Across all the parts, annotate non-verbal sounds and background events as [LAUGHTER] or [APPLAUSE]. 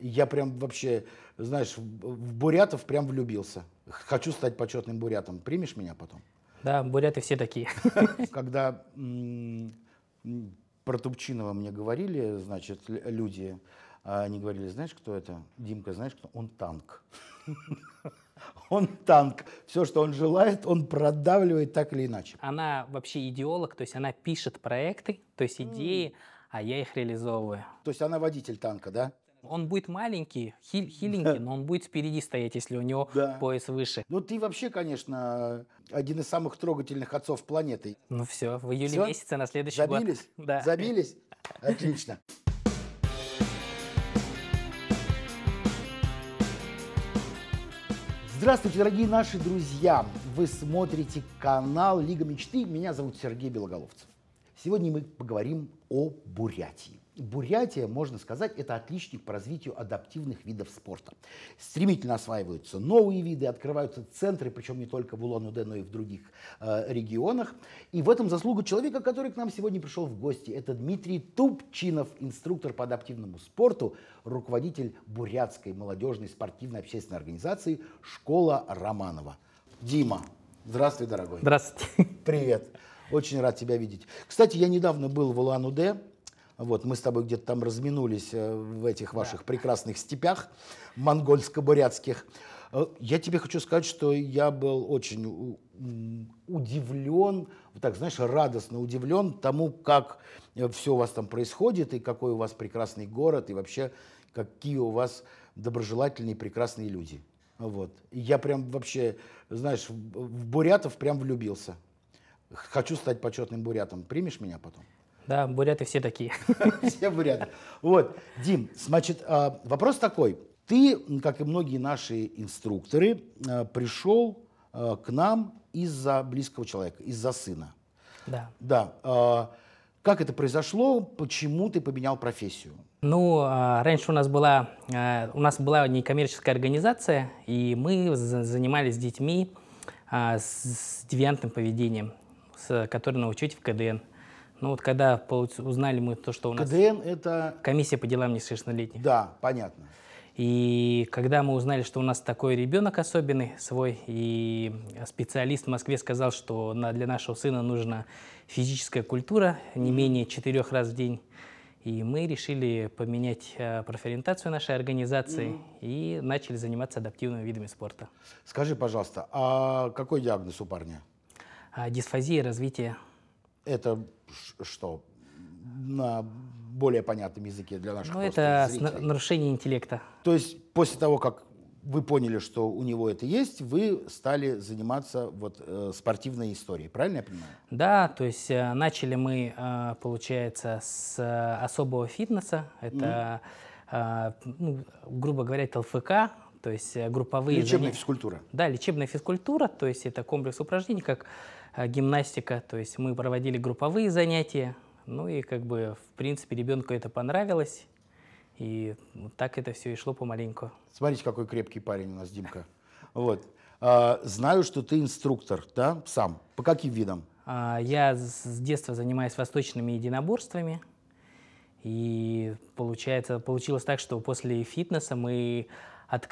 Я прям вообще, знаешь, в бурятов прям влюбился. Хочу стать почетным бурятом. Примешь меня потом? Да, буряты все такие. [LAUGHS] Когда про Тупчинова мне говорили, значит, люди, а они говорили, знаешь, кто это? Димка, знаешь, кто? Он танк. [LAUGHS] Он танк. Все, что он желает, он продавливает так или иначе. Она вообще идеолог, то есть она пишет проекты, то есть идеи, а я их реализовываю. То есть она водитель танка, да? Он будет маленький, хил, [LAUGHS] хиленький, но он будет впереди стоять, если у него да. пояс выше. Ну, ты вообще, конечно, один из самых трогательных отцов планеты. Ну все, в июле все? месяце на следующий Забились? год. [LAUGHS] Да. Забились? [LAUGHS] Отлично. Здравствуйте, дорогие наши друзья! Вы смотрите канал Лига Мечты. Меня зовут Сергей Белоголовцев. Сегодня мы поговорим о Бурятии. Бурятия, можно сказать, это отличник по развитию адаптивных видов спорта. Стремительно осваиваются новые виды, открываются центры, причем не только в Улан-Удэ, но и в других э, регионах. И в этом заслуга человека, который к нам сегодня пришел в гости. Это Дмитрий Тупчинов, инструктор по адаптивному спорту, руководитель бурятской молодежной спортивной общественной организации «Школа Романова». Дима, здравствуй, дорогой. Здравствуйте. Привет. Очень рад тебя видеть. Кстати, я недавно был в Улан-Удэ вот, мы с тобой где-то там разминулись э, в этих ваших да. прекрасных степях монгольско-бурятских. Э, я тебе хочу сказать, что я был очень удивлен, вот так, знаешь, радостно удивлен тому, как э, все у вас там происходит, и какой у вас прекрасный город, и вообще какие у вас доброжелательные прекрасные люди. Вот. Я прям вообще, знаешь, в бурятов прям влюбился. Хочу стать почетным бурятом. Примешь меня потом? Да, буряты все такие. [LAUGHS] Все буряты. Вот, Дим, значит, а, вопрос такой. Ты, как и многие наши инструкторы, а, пришел а, к нам из-за близкого человека, из-за сына. Да. Да. Как это произошло? Почему ты поменял профессию? Ну, раньше у нас была, у нас была некоммерческая организация, и мы занимались детьми с девиантным поведением, с, которые научить в КДН. Ну вот когда узнали мы то, что у нас... КДН это... Комиссия по делам несовершеннолетних. Да, понятно. И когда мы узнали, что у нас такой ребенок особенный свой, и специалист в Москве сказал, что для нашего сына нужна физическая культура не менее четырех раз в день, и мы решили поменять э, профориентацию нашей организации mm и начали заниматься адаптивными видами спорта. Скажи, пожалуйста, а какой диагноз у парня? А, дисфазия развития это что? На более понятном языке для наших Ну, это зрителей. нарушение интеллекта. То есть после того, как вы поняли, что у него это есть, вы стали заниматься вот э, спортивной историей, правильно я понимаю? Да, то есть э, начали мы, э, получается, с э, особого фитнеса. Это, mm э, ну, грубо говоря, это ЛФК, то есть э, групповые... Лечебная физкультура. Да, лечебная физкультура, то есть это комплекс упражнений, как э, гимнастика, то есть мы проводили групповые занятия, ну и как бы, в принципе, ребенку это понравилось, и так это все и шло помаленьку. Смотрите, какой крепкий парень у нас, Димка. Вот. А, знаю, что ты инструктор, да, сам. По каким видам? А, я с детства занимаюсь восточными единоборствами. И получается, получилось так, что после фитнеса мы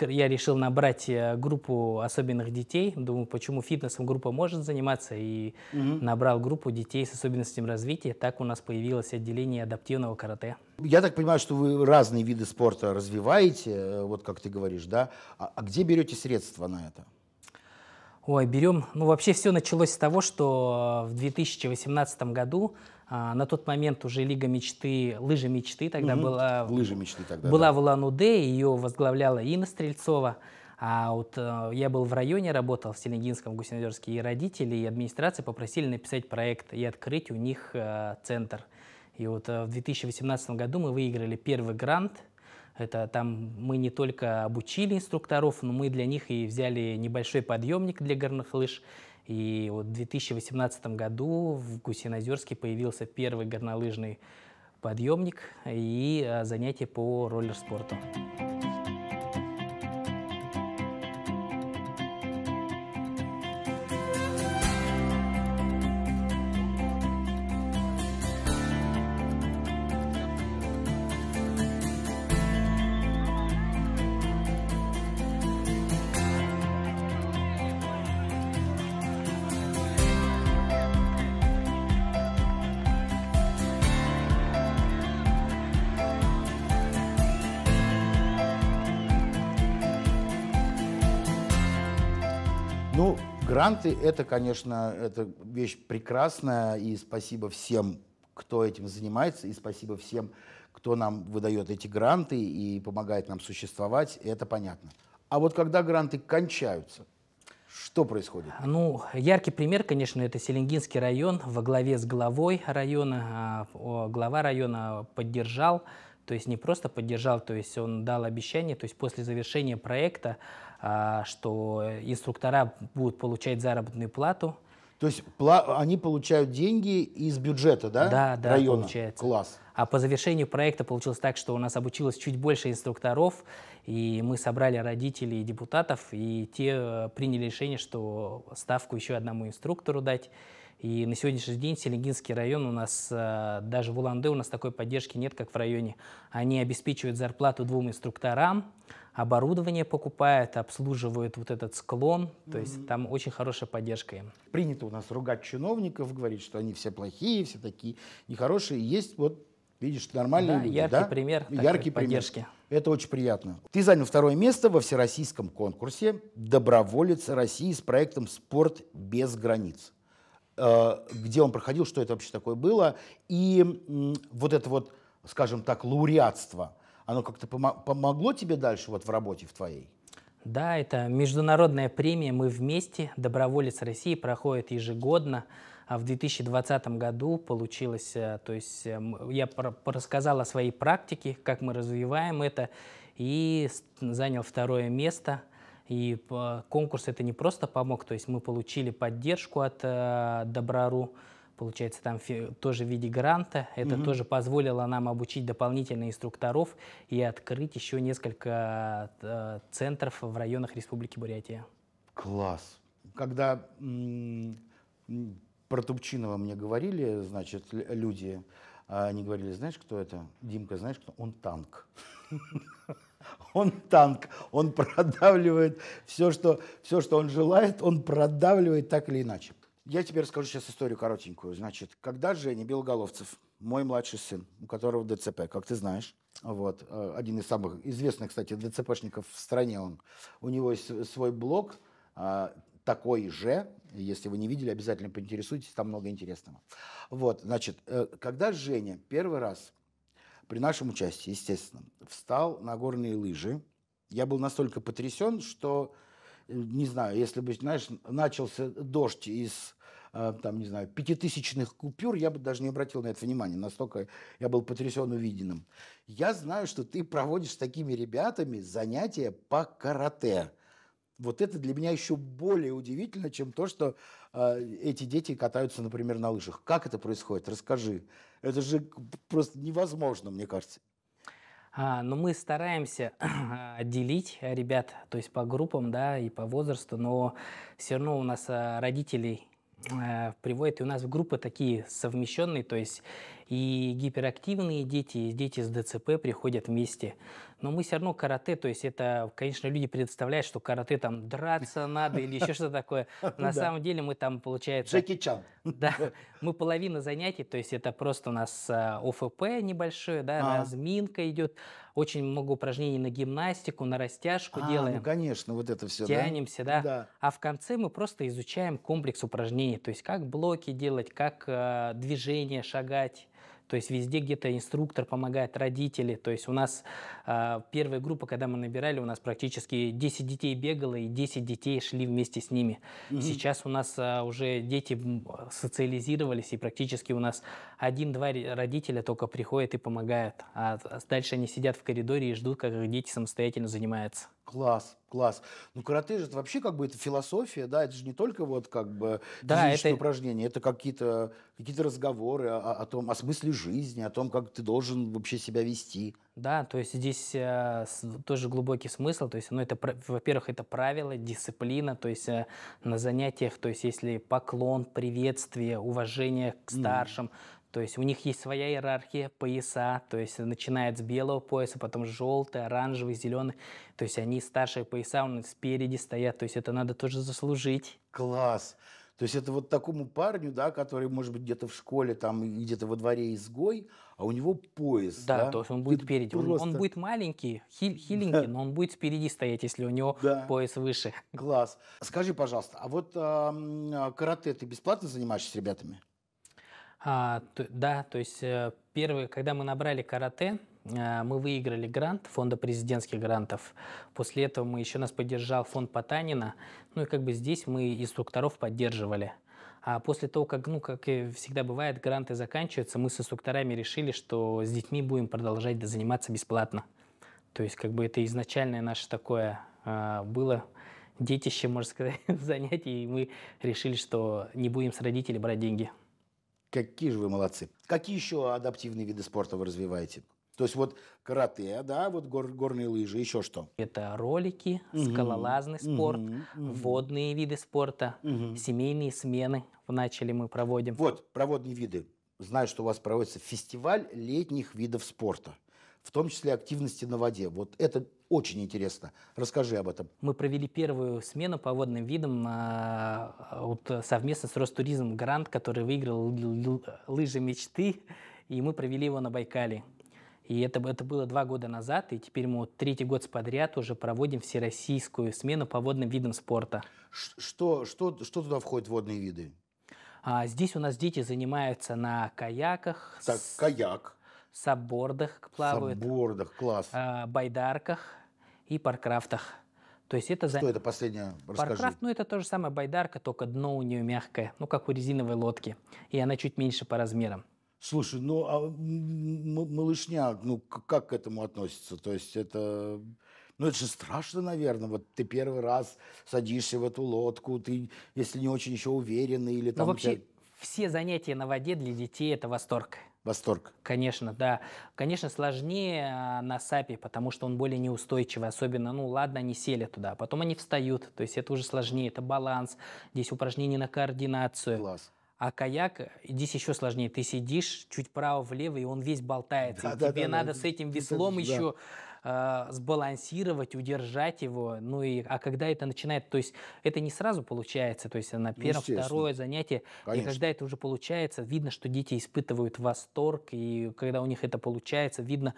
я решил набрать э, группу особенных детей. Думаю, почему фитнесом группа может заниматься, и угу. набрал группу детей с особенностями развития. Так у нас появилось отделение адаптивного карате. Я так понимаю, что вы разные виды спорта развиваете, э, вот как ты говоришь, да? А, а где берете средства на это? Ой, берем. Ну, вообще все началось с того, что э, в 2018 году а, на тот момент уже Лига мечты, Лыжи мечты тогда угу. была. Лыжи мечты тогда. Была да. в Улан-Удэ, ее возглавляла Инна Стрельцова. А вот э, я был в районе, работал в Селенгинском, Гусинозерске, и родители, и администрация попросили написать проект и открыть у них э, центр. И вот э, в 2018 году мы выиграли первый грант. Это там мы не только обучили инструкторов, но мы для них и взяли небольшой подъемник для горных лыж и вот в 2018 году в Гусинозерске появился первый горнолыжный подъемник и а, занятие по роллер-спорту. Гранты — это, конечно, это вещь прекрасная, и спасибо всем, кто этим занимается, и спасибо всем, кто нам выдает эти гранты и помогает нам существовать, это понятно. А вот когда гранты кончаются, что происходит? Ну, яркий пример, конечно, это Селенгинский район во главе с главой района. А, глава района поддержал то есть не просто поддержал, то есть он дал обещание, то есть после завершения проекта, а, что э, инструктора будут получать заработную плату. То есть они получают деньги из бюджета, да? Да, да, района. получается. Класс. А по завершению проекта получилось так, что у нас обучилось чуть больше инструкторов, и мы собрали родителей и депутатов, и те э, приняли решение, что ставку еще одному инструктору дать. И на сегодняшний день Селенгинский район у нас, э, даже в Уланде у нас такой поддержки нет, как в районе. Они обеспечивают зарплату двум инструкторам, оборудование покупают, обслуживают вот этот склон. То есть там очень хорошая поддержка им. Принято у нас ругать чиновников, говорить, что они все плохие, все такие нехорошие. Есть вот Видишь, нормальные да, люди, яркий да? пример яркий поддержки. пример. Это очень приятно. Ты занял второе место во всероссийском конкурсе «Доброволец России» с проектом «Спорт без границ». Э, где он проходил, что это вообще такое было. И вот это вот, скажем так, лауреатство, оно как-то помогло тебе дальше вот в работе в твоей? Да, это международная премия «Мы вместе». Доброволец России проходит ежегодно а в 2020 году получилось, э, то есть э, я рассказал о своей практике, как мы развиваем это, и занял второе место. И э, конкурс это не просто помог, то есть мы получили поддержку от Добрару, получается, там тоже в виде гранта. Это угу. тоже позволило нам обучить дополнительных инструкторов и открыть еще несколько центров в районах Республики Бурятия. Класс. Когда про Тупчинова мне говорили, значит, люди, а они говорили, знаешь, кто это? Димка, знаешь, кто? Он танк. [LAUGHS] Он танк, он продавливает все что, все, что он желает, он продавливает так или иначе. Я тебе расскажу сейчас историю коротенькую. Значит, когда Женя Белоголовцев, мой младший сын, у которого ДЦП, как ты знаешь, вот, э, один из самых известных, кстати, ДЦПшников в стране он, у него есть свой блог, а, такой же, если вы не видели, обязательно поинтересуйтесь, там много интересного. Вот, значит, э, когда Женя первый раз при нашем участии, естественно, встал на горные лыжи, я был настолько потрясен, что, э, не знаю, если бы, знаешь, начался дождь из э, там, не знаю, пятитысячных купюр, я бы даже не обратил на это внимания. Настолько я был потрясен увиденным. Я знаю, что ты проводишь с такими ребятами занятия по карате вот это для меня еще более удивительно, чем то, что э, эти дети катаются, например, на лыжах. Как это происходит? Расскажи. Это же просто невозможно, мне кажется. А, но ну, мы стараемся [CLEARS THROAT] делить ребят, то есть по группам, да, и по возрасту, но все равно у нас а, родителей Э, приводит. И у нас в группы такие совмещенные, то есть и гиперактивные дети, и дети с ДЦП приходят вместе. Но мы все равно карате, то есть это, конечно, люди представляют, что карате там драться надо или еще что-то такое. [LAUGHS] На самом деле мы там, получается... Джеки Чан. [LAUGHS] Да, [LAUGHS] мы половина занятий, то есть это просто у нас э, ОФП небольшое, да, а. разминка идет, очень много упражнений на гимнастику, на растяжку а, ну, делаем. Ну, конечно, вот это все. Тянемся, да? да. да. А в конце мы просто изучаем комплекс упражнений, то есть как блоки делать, как э, движение шагать то есть везде где-то инструктор помогает, родители. То есть у нас э, первая группа, когда мы набирали, у нас практически 10 детей бегало и 10 детей шли вместе с ними. mm Сейчас у нас э, уже дети социализировались и практически у нас один-два родителя только приходят и помогают. А, а дальше они сидят в коридоре и ждут, как их дети самостоятельно занимаются. Класс, класс. Ну, карате же это вообще как бы это философия, да, это же не только вот как бы да, физические это... упражнения, это какие-то какие-то разговоры о, о том, о смысле жизни, о том, как ты должен вообще себя вести. Да, то есть здесь э, тоже глубокий смысл, то есть, ну, это, во-первых, это правила, дисциплина, то есть э, на занятиях, то есть если поклон, приветствие, уважение к старшим, mm то есть у них есть своя иерархия, пояса, то есть начинает с белого пояса, потом желтый, оранжевый, зеленый. То есть они старшие пояса, у них спереди стоят, то есть это надо тоже заслужить. Класс! То есть это вот такому парню, да, который, может быть, где-то в школе, там, где-то во дворе изгой, а у него пояс. Да, да? то есть он будет Ты впереди. Просто... Он, он будет маленький, хил, [LAUGHS] хиленький, да. но он будет спереди стоять, если у него да. пояс выше. Класс. Скажи, пожалуйста, а вот а, карате ты бесплатно занимаешься с ребятами? А, то, да, то есть э, первый, когда мы набрали карате, а, мы выиграли грант фонда президентских грантов. После этого мы еще нас поддержал фонд Потанина. Ну и как бы здесь мы инструкторов поддерживали. А после того, как, ну, как и всегда бывает, гранты заканчиваются, мы с инструкторами решили, что с детьми будем продолжать заниматься бесплатно. То есть как бы это изначальное наше такое э, было детище, можно сказать, [LAUGHS] занятий, и мы решили, что не будем с родителей брать деньги. Какие же вы молодцы. Какие еще адаптивные виды спорта вы развиваете? То есть вот карате, да, вот гор, горные лыжи, еще что? Это ролики, угу. скалолазный спорт, угу. водные виды спорта, угу. семейные смены. Начали мы проводим. Вот, проводные виды. Знаю, что у вас проводится фестиваль летних видов спорта в том числе активности на воде. Вот это очень интересно. Расскажи об этом. Мы провели первую смену по водным видам а, а, вот, совместно с Ростуризм Грант, который выиграл лыжи мечты, и мы провели его на Байкале. И это, это было два года назад, и теперь мы вот третий год подряд уже проводим всероссийскую смену по водным видам спорта. Что, что, что туда входит водные виды? А, здесь у нас дети занимаются на каяках. Так, с... каяк сабордах плавают. Саббордах, класс. А, байдарках и паркрафтах. То есть это Что за... это последнее? Расскажи. Паркрафт, ну это то же самое байдарка, только дно у нее мягкое, ну как у резиновой лодки, и она чуть меньше по размерам. Слушай, ну а малышня, ну как к этому относится? То есть это, ну это же страшно, наверное. Вот ты первый раз садишься в эту лодку, ты, если не очень еще уверенный или ну, там. Ну вообще тебя... все занятия на воде для детей это восторг. Восторг. Конечно, да. Конечно, сложнее а, на САПе, потому что он более неустойчивый. Особенно, ну ладно, они сели туда, а потом они встают. То есть это уже сложнее, это баланс. Здесь упражнение на координацию. Класс. А каяк, здесь еще сложнее. Ты сидишь чуть право-влево, и он весь болтается. Да, и да, тебе да, надо да. с этим веслом да. еще... Да э, сбалансировать, удержать его. Ну и, а когда это начинает, то есть это не сразу получается, то есть на первое, второе занятие, Конечно. и когда это уже получается, видно, что дети испытывают восторг, и когда у них это получается, видно,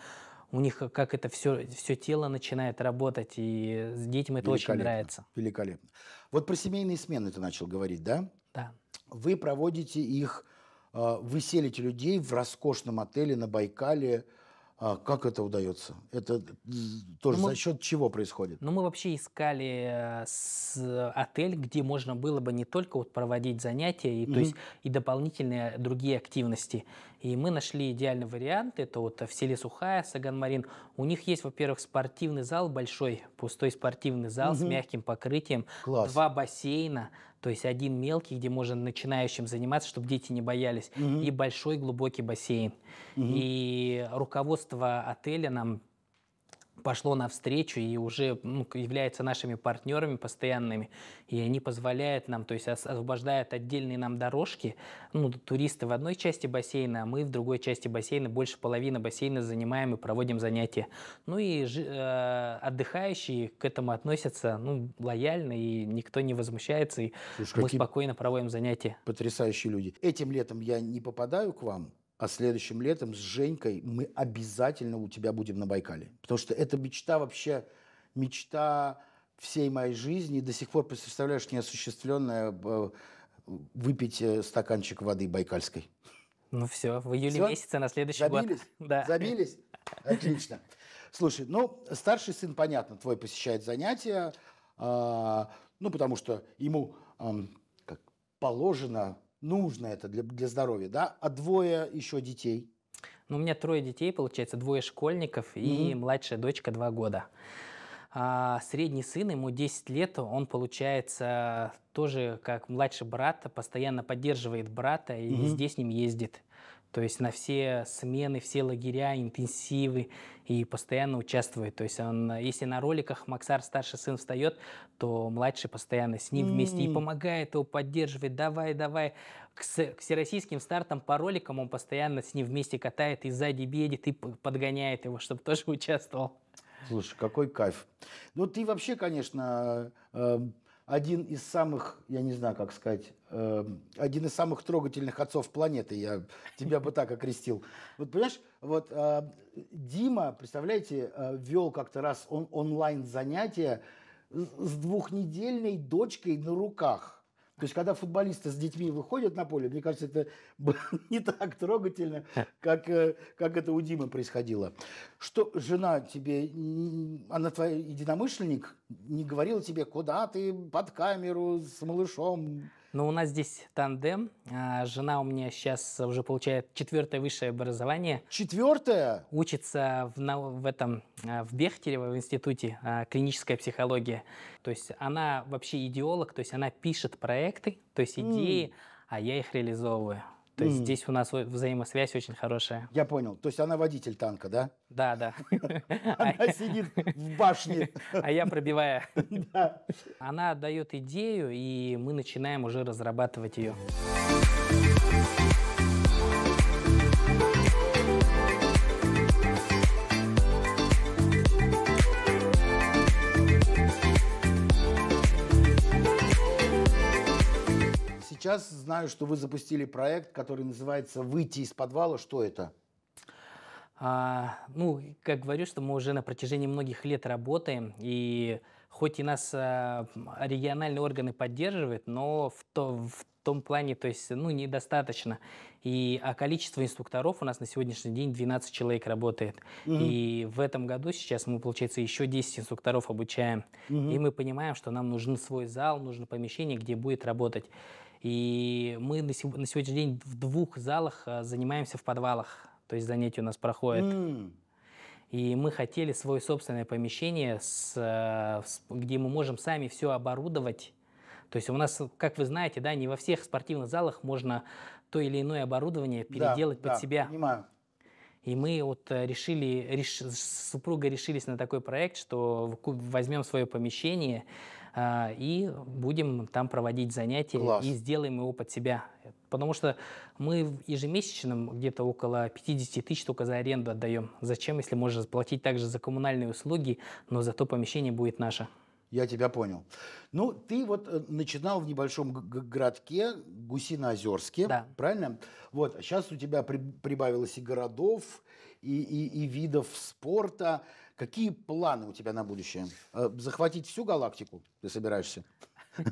у них как это все, все тело начинает работать, и с детям это очень нравится. Великолепно. Вот про семейные смены ты начал говорить, да? Да. Вы проводите их, а, вы селите людей в роскошном отеле на Байкале, а как это удается? Это э, тоже ну, за счет чего происходит? Ну, мы вообще искали э, с, э, отель, где можно было бы не только вот проводить занятия, и, mm-hmm. то есть, и дополнительные другие активности. И мы нашли идеальный вариант. Это вот в селе Сухая, Саганмарин. У них есть, во-первых, спортивный зал большой, пустой спортивный зал угу. с мягким покрытием. Класс. Два бассейна. То есть один мелкий, где можно начинающим заниматься, чтобы дети не боялись, угу. и большой глубокий бассейн. Угу. И руководство отеля нам пошло навстречу и уже ну, являются нашими партнерами постоянными, и они позволяют нам, то есть освобождают отдельные нам дорожки, ну, туристы в одной части бассейна, а мы в другой части бассейна, больше половины бассейна занимаем и проводим занятия. Ну и э, отдыхающие к этому относятся ну, лояльно, и никто не возмущается, и Слушай, мы спокойно проводим занятия. Потрясающие люди. Этим летом я не попадаю к вам, а следующим летом с Женькой мы обязательно у тебя будем на Байкале. Потому что это мечта вообще, мечта всей моей жизни. До сих пор, представляешь, неосуществленная э, выпить э, стаканчик воды байкальской. Ну все, в июле все? месяце на следующий Забились? год. [LAUGHS] Да. Забились? Отлично. Слушай, ну, старший сын, понятно, твой посещает занятия, э, ну, потому что ему э, как положено нужно это для, для здоровья, да? А двое еще детей? Ну, у меня трое детей, получается, двое школьников mm-hmm. и младшая дочка два года. А средний сын, ему 10 лет, он, получается, тоже как младший брат, постоянно поддерживает брата и mm-hmm. здесь с ним ездит то есть на все смены, все лагеря, интенсивы и постоянно участвует. То есть он, если на роликах Максар старший сын встает, то младший постоянно с ним вместе и помогает его, поддерживает, давай, давай. К, к всероссийским стартам по роликам он постоянно с ним вместе катает и сзади бедит, и подгоняет его, чтобы тоже [LAUGHS] участвовал. Слушай, какой кайф. Ну, ты вообще, конечно, э, э один из самых, я не знаю, как сказать, э, один из самых трогательных отцов планеты, я тебя бы так окрестил. Вот понимаешь, вот э, Дима, представляете, э, вел как-то раз он, онлайн занятия с двухнедельной дочкой на руках. То есть, когда футболисты с детьми выходят на поле, мне кажется, это [LAUGHS] не так трогательно, хм. как, э, как это у Димы происходило. Что жена тебе, она твой единомышленник, не говорила тебе, куда ты под камеру с малышом? Но у нас здесь тандем. А, жена у меня сейчас уже получает четвертое высшее образование. Четвертое? Учится в, на, в этом, а, в Бехтерево, в институте а, клиническая психология. То есть она вообще идеолог, то есть она пишет проекты, то есть идеи, mm. а я их реализовываю. То есть mm. здесь у нас взаимосвязь очень хорошая. Я понял. То есть она водитель танка, да? Да, да. [LAUGHS] Она сидит в башне. А я пробиваю. [LAUGHS] Она отдает идею, и мы начинаем уже разрабатывать ее. сейчас знаю, что вы запустили проект, который называется «Выйти из подвала». Что это? А, ну, как говорю, что мы уже на протяжении многих лет работаем, и хоть и нас а, региональные органы поддерживают, но в, то, в том плане, то есть, ну, недостаточно. И а количество инструкторов у нас на сегодняшний день 12 человек работает. Угу. И в этом году сейчас мы, получается, еще 10 инструкторов обучаем. Угу. И мы понимаем, что нам нужен свой зал, нужно помещение, где будет работать. И мы на, сего, на сегодняшний день в двух залах э, занимаемся в подвалах. То есть занятия у нас проходят. Mm. И мы хотели свое собственное помещение, с, э, с, где мы можем сами все оборудовать. То есть у нас, как вы знаете, да, не во всех спортивных залах можно то или иное оборудование переделать да, под да, себя. Понимаю. И мы вот э, решили, реш, с супругой решились на такой проект, что возьмем свое помещение, а, и будем там проводить занятия Класс. и сделаем его под себя. Потому что мы в ежемесячном где-то около 50 тысяч только за аренду отдаем. Зачем, если можно заплатить также за коммунальные услуги, но зато помещение будет наше? Я тебя понял. Ну, ты вот э, начинал в небольшом городке Гусиноозерске, да. правильно? Вот, сейчас а у тебя при прибавилось и городов, и, и, и видов спорта. Какие планы у тебя на будущее? Э, захватить всю галактику ты собираешься? [LAUGHS]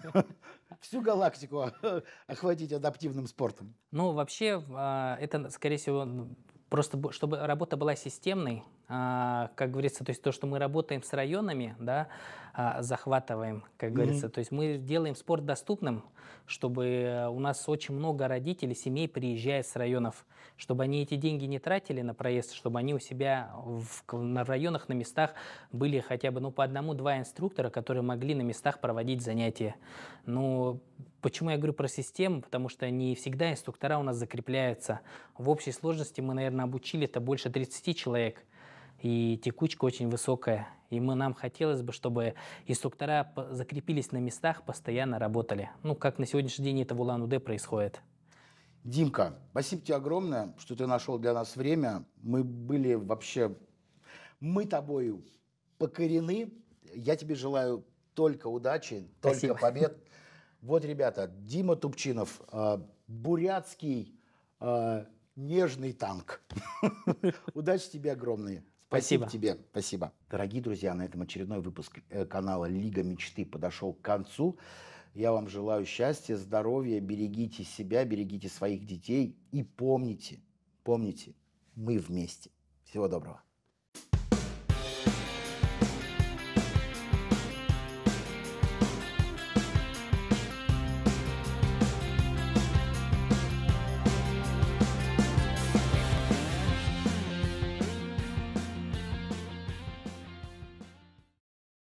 Всю галактику а, охватить адаптивным спортом? Ну, вообще, а, это, скорее всего, просто чтобы работа была системной, а, как говорится, то есть то, что мы работаем с районами, да, а, захватываем, как mm-hmm. говорится, то есть мы делаем спорт доступным, чтобы у нас очень много родителей, семей приезжает с районов, чтобы они эти деньги не тратили на проезд, чтобы они у себя в, на районах, на местах были хотя бы ну, по одному-два инструктора, которые могли на местах проводить занятия. Но ну, Почему я говорю про систему? Потому что не всегда инструктора у нас закрепляются. В общей сложности мы, наверное, обучили это больше 30 человек – и текучка очень высокая. И мы, нам хотелось бы, чтобы инструктора закрепились на местах, постоянно работали. Ну, как на сегодняшний день это в Улан-Удэ происходит. Димка, спасибо тебе огромное, что ты нашел для нас время. Мы были вообще... Мы тобой покорены. Я тебе желаю только удачи, спасибо. только побед. Вот, ребята, Дима Тупчинов, э, бурятский э, нежный танк. [LAUGHS] Удачи тебе огромные. Спасибо. Спасибо тебе. Спасибо. Дорогие друзья, на этом очередной выпуск э, канала «Лига мечты» подошел к концу. Я вам желаю счастья, здоровья, берегите себя, берегите своих детей и помните, помните, мы вместе. Всего доброго.